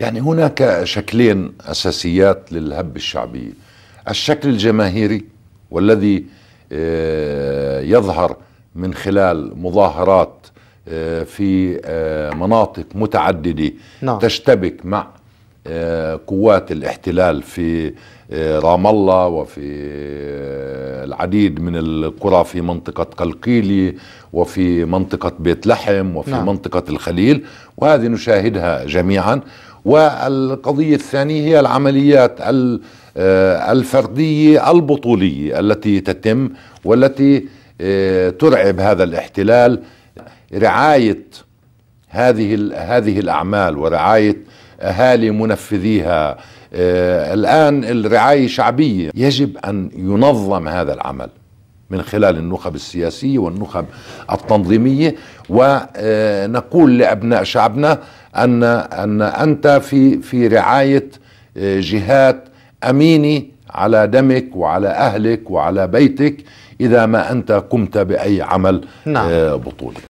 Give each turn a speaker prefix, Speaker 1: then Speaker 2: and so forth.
Speaker 1: يعني هناك شكلين أساسيات للهب الشعبية الشكل
Speaker 2: الجماهيري والذي آه، يظهر من خلال مظاهرات آه، في آه، مناطق متعددة نعم. تشتبك مع قوات الاحتلال في رام الله وفي العديد من القرى في منطقة قلقيلي وفي منطقة بيت لحم وفي نعم. منطقة الخليل وهذه نشاهدها جميعا والقضية الثانية هي العمليات آه، الفردية البطولية التي تتم والتي آه، ترعب هذا الاحتلال رعاية هذه هذه الأعمال ورعاية أهالي منفذيها آه، الآن الرعاية شعبية يجب أن ينظم هذا العمل من خلال النخب السياسيه والنخب التنظيميه ونقول لابناء شعبنا ان ان انت في في رعايه آه، جهات امينه على دمك
Speaker 1: وعلى اهلك وعلى بيتك اذا ما انت قمت باي عمل نعم. آه، بطولي